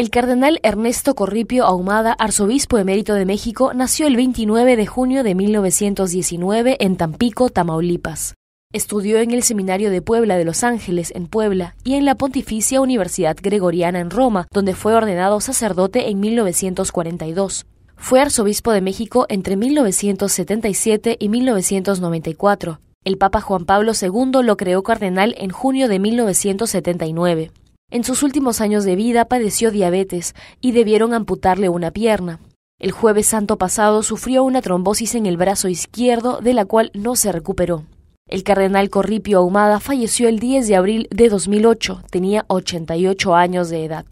El cardenal Ernesto Corripio Ahumada, arzobispo emérito de México, nació el 29 de junio de 1919 en Tampico, Tamaulipas. Estudió en el Seminario de Puebla de Los Ángeles, en Puebla, y en la Pontificia Universidad Gregoriana en Roma, donde fue ordenado sacerdote en 1942. Fue arzobispo de México entre 1977 y 1994. El Papa Juan Pablo II lo creó cardenal en junio de 1979. En sus últimos años de vida padeció diabetes y debieron amputarle una pierna. El jueves santo pasado sufrió una trombosis en el brazo izquierdo de la cual no se recuperó. El cardenal Corripio Ahumada falleció el 10 de abril de 2008, tenía 88 años de edad.